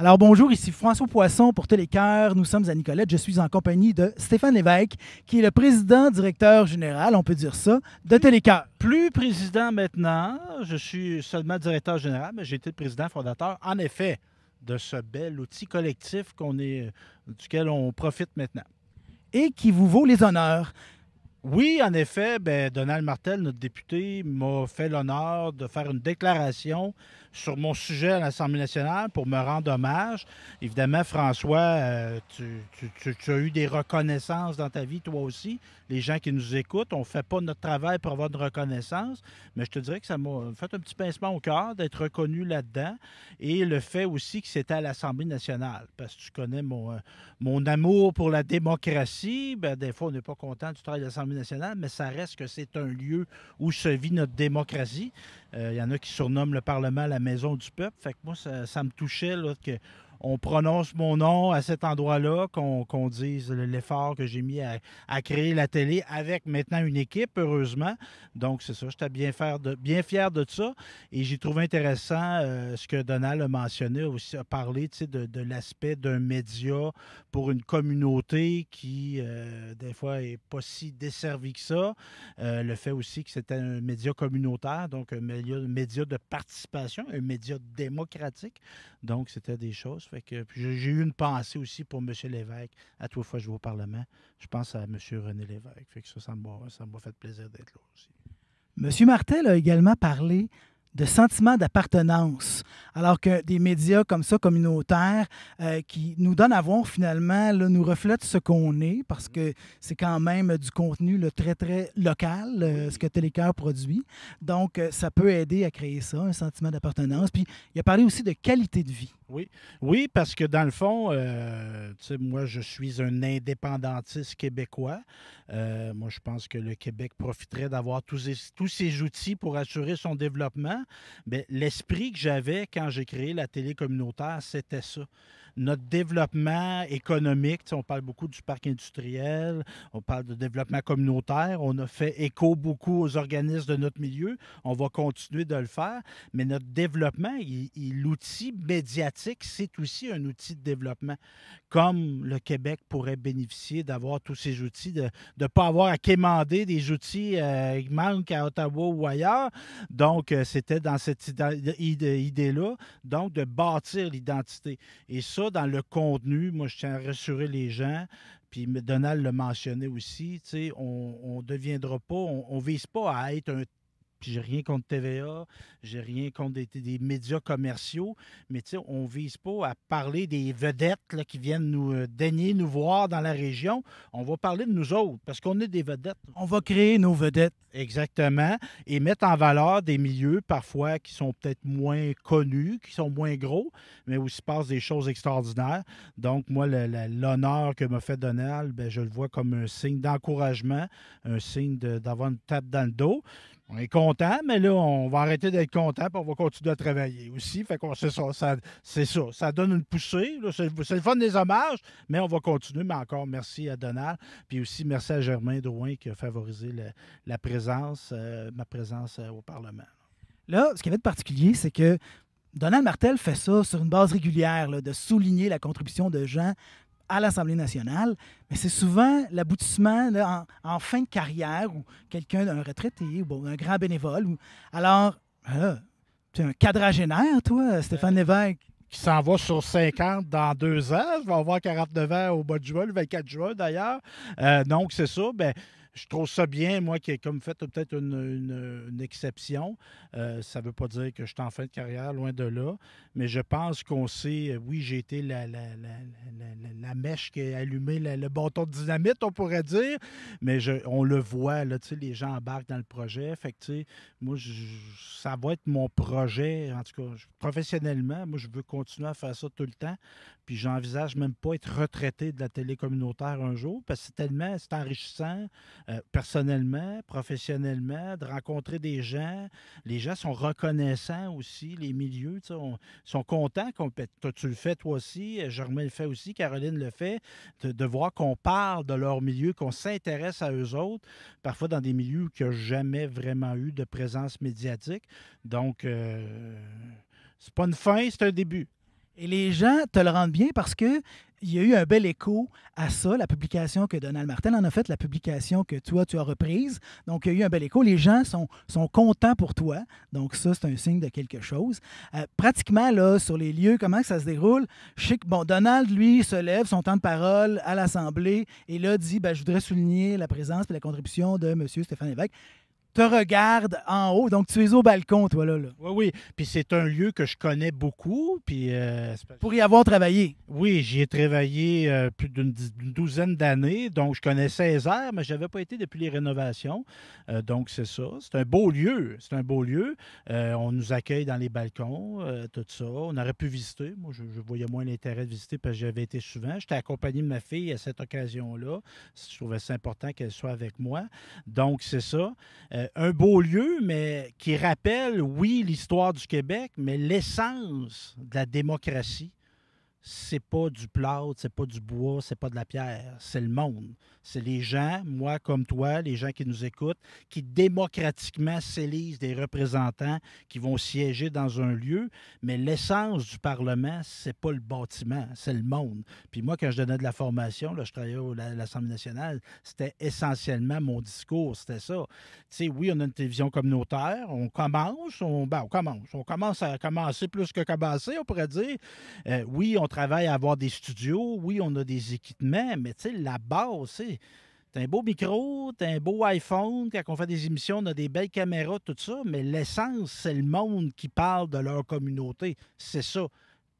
Alors bonjour, ici François Poisson pour Télécoeur. Nous sommes à Nicolette. Je suis en compagnie de Stéphane Lévesque, qui est le président, directeur général, on peut dire ça, de Télécoeur. Plus président maintenant, je suis seulement directeur général, mais j'ai été le président fondateur, en effet, de ce bel outil collectif qu'on est, euh, duquel on profite maintenant. Et qui vous vaut les honneurs. Oui, en effet, ben, Donald Martel, notre député, m'a fait l'honneur de faire une déclaration sur mon sujet à l'Assemblée nationale pour me rendre hommage. Évidemment, François, euh, tu, as eu des reconnaissances dans ta vie, toi aussi. Les gens qui nous écoutent, on ne fait pas notre travail pour avoir une reconnaissance, mais je te dirais que ça m'a fait un petit pincement au cœur d'être reconnu là-dedans et le fait aussi que c'était à l'Assemblée nationale, parce que tu connais mon, euh, mon amour pour la démocratie. Ben, des fois, on n'est pas content du travail de l'Assemblée mais ça reste que c'est un lieu où se vit notre démocratie. Il euh, y en a qui surnomment le Parlement la maison du peuple. Fait que moi, ça, me touchait que on prononce mon nom à cet endroit-là, qu'on dise l'effort que j'ai mis à, créer la télé avec maintenant une équipe, heureusement. Donc, c'est ça, j'étais bien, bien, fier de ça. Et j'ai trouvé intéressant euh, ce que Donald a mentionné, aussi, a parlé de, de l'aspect d'un média pour une communauté qui, euh, des fois, n'est pas si desservie que ça. Euh, le fait aussi que c'était un média communautaire, donc un média de participation, un média démocratique. Donc, c'était des choses. Fait que j'ai eu une pensée aussi pour M. Lévesque. À trois fois, je vais au Parlement. Je pense à M. René Lévesque. Fait que ça, m'a fait plaisir d'être là aussi. M. Martel a également parlé de sentiment d'appartenance, alors que des médias comme ça, communautaires, euh, qui nous donnent à voir finalement, nous reflètent ce qu'on est, parce que c'est quand même du contenu très, très local, euh, ce que Télécoeur produit. Donc, euh, ça peut aider à créer ça, un sentiment d'appartenance. Puis, il a parlé aussi de qualité de vie. Oui. parce que dans le fond, euh, moi, je suis un indépendantiste québécois. Euh, moi, je pense que le Québec profiterait d'avoir tous, ces, tous outils pour assurer son développement. Mais l'esprit que j'avais quand j'ai créé la télé communautaire, c'était ça notre développement économique, on parle beaucoup du parc industriel, on parle de développement communautaire, on a fait écho beaucoup aux organismes de notre milieu, on va continuer de le faire, mais notre développement, l'outil médiatique, c'est aussi un outil de développement, comme le Québec pourrait bénéficier d'avoir tous ces outils, de ne pas avoir à quémander des outils qui euh, manquent à Ottawa ou ailleurs. Donc, euh, c'était dans cette idée-là, donc de bâtir l'identité. Et ça, dans le contenu. Moi, je tiens à rassurer les gens. Puis Donald le mentionnait aussi, tu sais, on ne deviendra pas, on ne vise pas à être un puis j'ai rien contre TVA, j'ai rien contre des, médias commerciaux, mais tu sais, on vise pas à parler des vedettes qui viennent nous euh, daigner, nous voir dans la région. On va parler de nous autres, parce qu'on est des vedettes. On va créer nos vedettes. Exactement, et mettre en valeur des milieux parfois qui sont peut-être moins connus, qui sont moins gros, mais où il se passe des choses extraordinaires. Donc, moi, l'honneur que m'a fait Donald, ben, je le vois comme un signe d'encouragement, un signe d'avoir une tape dans le dos on est content, mais là, on va arrêter d'être content puis on va continuer à travailler aussi. Fait qu'on c'est ça, ça donne une poussée. c'est, le fun des hommages, mais on va continuer. Mais encore, merci à Donald. Puis aussi, merci à Germain Drouin qui a favorisé la présence, euh, ma présence euh, au Parlement. Là, ce qui avait de particulier, c'est que Donald Martel fait ça sur une base régulière, de souligner la contribution de gens à l'Assemblée nationale, mais c'est souvent l'aboutissement en, fin de carrière ou quelqu'un d'un retraité ou bon, un grand bénévole. alors, euh, tu es un quadragénaire, toi, Stéphane Lévesque qui s'en va sur 50 dans deux ans. Je vais avoir 49 ans au mois de juin, le 24 juin d'ailleurs. Euh, donc, c'est ça. Ben, je trouve ça bien, moi, qui ai comme fait peut-être une, exception. Euh, ça ne veut pas dire que je suis en fin de carrière, loin de là. Mais je pense qu'on sait, euh, oui, j'ai été la, mèche qui a allumé le bâton de dynamite, on pourrait dire. Mais je, on le voit, là, les gens embarquent dans le projet. Fait que, moi, je, ça va être mon projet, en tout cas, professionnellement. Moi, je veux continuer à faire ça tout le temps. Puis j'envisage même pas être retraité de la télé communautaire un jour parce que c'est tellement, c'est enrichissant. Euh, personnellement, professionnellement, de rencontrer des gens. Les gens sont reconnaissants aussi, les milieux sont contents qu'on tu le fais toi aussi, euh, Germain le fait aussi, Caroline le fait, de, voir qu'on parle de leur milieu, qu'on s'intéresse à eux autres, parfois dans des milieux qui n'ont jamais vraiment eu de présence médiatique. Donc, ce euh, c'est pas une fin, c'est un début. Et les gens te le rendent bien parce que il y a eu un bel écho à ça, la publication que Donald Martel en a faite, la publication que toi, tu as reprise. Donc, il y a eu un bel écho. Les gens sont, sont contents pour toi. Donc, ça, c'est un signe de quelque chose. Euh, pratiquement, là, sur les lieux, comment ça se déroule? Je sais bon, Donald, lui, se lève, son temps de parole à l'Assemblée, et là, dit, ben, je voudrais souligner la présence et la contribution de M. Stéphane Lévesque te regarde en haut. Donc, tu es au balcon, toi, là. Oui, oui. Puis c'est un lieu que je connais beaucoup. Puis, euh, Pour y avoir travaillé. Oui, j'y ai travaillé euh, plus d'une douzaine d'années. Donc, je connais 16 heures, mais je n'avais pas été depuis les rénovations. Euh, donc, c'est ça. C'est un beau lieu. C'est un beau lieu. on nous accueille dans les balcons, tout ça. On aurait pu visiter. Moi, je, voyais moins l'intérêt de visiter parce que j'avais été souvent. J'étais accompagné de ma fille à cette occasion-là. Je trouvais c'est important qu'elle soit avec moi. Donc, c'est ça. Euh, un beau lieu, mais qui rappelle, oui, l'histoire du Québec, mais l'essence de la démocratie c'est pas du plâtre, c'est pas du bois, c'est pas de la pierre, c'est le monde. C'est les gens, moi comme toi, les gens qui nous écoutent, qui démocratiquement s'élisent des représentants qui vont siéger dans un lieu, mais l'essence du Parlement, c'est pas le bâtiment, c'est le monde. Puis moi, quand je donnais de la formation, là, je travaillais à l'Assemblée nationale, c'était essentiellement mon discours, c'était ça. Tu sais, oui, on a une télévision communautaire, on commence, on, ben, on commence, on commence à commencer plus que commencer, on pourrait dire. Euh, oui, on travaille à avoir des studios, oui, on a des équipements, mais tu sais, la base, c'est. T'as un beau micro, t'as un beau iPhone, quand on fait des émissions, on a des belles caméras, tout ça, mais l'essence, c'est le monde qui parle de leur communauté. C'est ça.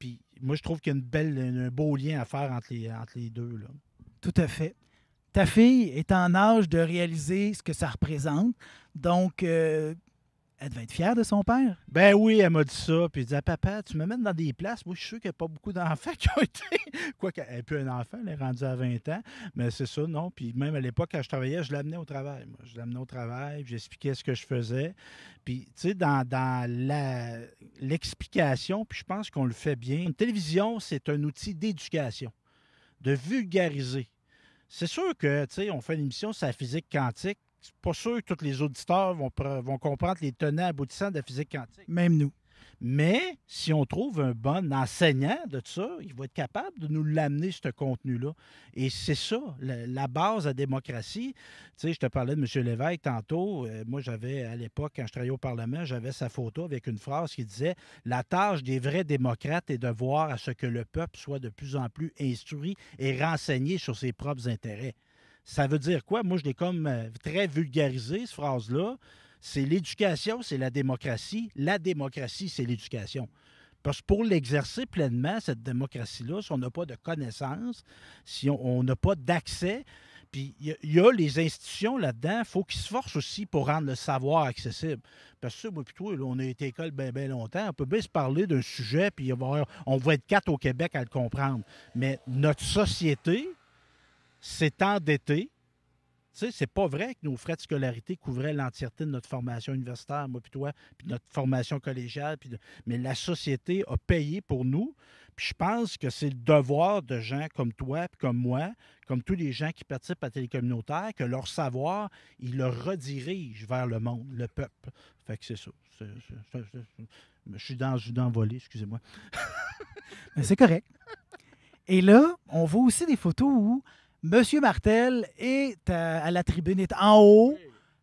Puis moi, je trouve qu'il y a belle, un beau lien à faire entre les, entre les deux. Là. Tout à fait. Ta fille est en âge de réaliser ce que ça représente. Donc, euh, elle devait être fière de son père. Ben oui, elle m'a dit ça. Puis elle disait Papa, tu me mènes dans des places. Moi, je suis sûr qu'il n'y a pas beaucoup d'enfants qui ont été. Quoi qu'elle n'ait plus un enfant, elle est rendue à 20 ans. Mais c'est ça, non. Puis même à l'époque, quand je travaillais, je l'amenais au travail. Moi. Je l'amenais au travail, j'expliquais ce que je faisais. Puis, tu sais, dans, dans l'explication, puis je pense qu'on le fait bien. Une télévision, c'est un outil d'éducation, de vulgariser. C'est sûr que, tu sais, on fait une émission sur la physique quantique c'est pas sûr que tous les auditeurs vont, comprendre les tenants aboutissants de la physique quantique. Même nous. Mais si on trouve un bon enseignant de ça, il va être capable de nous l'amener, ce contenu-là. Et c'est ça, la, base à démocratie. Tu sais, je te parlais de M. Lévesque tantôt. Euh, moi, j'avais, à l'époque, quand je travaillais au Parlement, j'avais sa photo avec une phrase qui disait La tâche des vrais démocrates est de voir à ce que le peuple soit de plus en plus instruit et renseigné sur ses propres intérêts. Ça veut dire quoi? Moi, je l'ai comme euh, très vulgarisé, cette phrase-là. C'est l'éducation, c'est la démocratie. La démocratie, c'est l'éducation. Parce que pour l'exercer pleinement, cette démocratie-là, si on n'a pas de connaissances, si on n'a pas d'accès, puis il y, a les institutions là-dedans, il faut qu'ils se forcent aussi pour rendre le savoir accessible. Parce que moi, plutôt, on a été école bien, bien longtemps. On peut bien se parler d'un sujet, puis on va être quatre au Québec à le comprendre. Mais notre société, s'est endetté. Tu sais, c'est pas vrai que nos frais de scolarité couvraient l'entièreté de notre formation universitaire, moi puis toi, puis notre formation collégiale. Puis Mais la société a payé pour nous. Puis je pense que c'est le devoir de gens comme toi, puis comme moi, comme tous les gens qui participent à Télécommunautaire, que leur savoir, ils le redirigent vers le monde, le peuple. Fait que c'est ça. je suis dans une excusez-moi. Mais c'est correct. Et là, on voit aussi des photos où Monsieur Martel est euh, à, la tribune, est en haut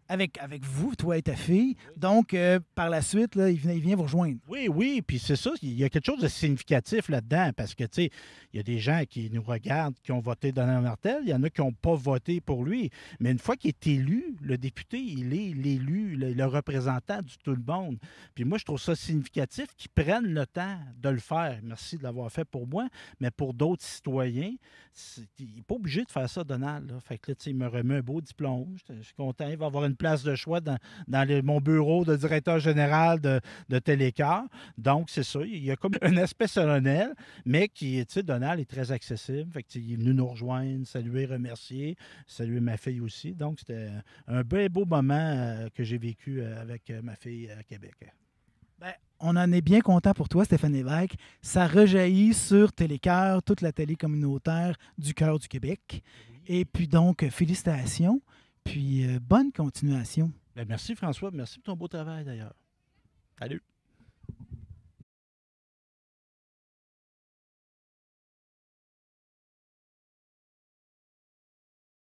avec, avec vous, toi et ta fille. Donc, euh, par la suite, là, il, vient, il vient vous rejoindre. Oui, oui, puis c'est ça, il y a quelque chose de significatif là-dedans, parce que, tu sais, il y a des gens qui nous regardent, qui ont voté Donald Martel, il y en a qui n'ont pas voté pour lui. Mais une fois qu'il est élu, le député, il est l'élu, le, représentant du tout le monde. Puis moi, je trouve ça significatif qu'ils prennent le temps de le faire. Merci de l'avoir fait pour moi, mais pour d'autres citoyens, il n'est pas obligé de faire ça, Donald. Fait que là, tu sais, il me remet un beau diplôme, je, je suis content, il va avoir une place de choix dans, mon bureau de directeur général de, de Donc, c'est ça. Il y a comme un aspect solennel, mais qui, tu sais, Donald est très accessible. il est venu nous rejoindre, saluer, remercier, saluer ma fille aussi. Donc, c'était un beau, beau moment euh, que j'ai vécu euh, avec euh, ma fille à Québec. Ben, on en est bien content pour toi, Stéphane Lévesque. Ça rejaillit sur Télécoeur, toute la télé communautaire du cœur du Québec. Et puis donc, félicitations. Puis euh, bonne continuation. Ben, merci François, merci pour ton beau travail d'ailleurs. Salut.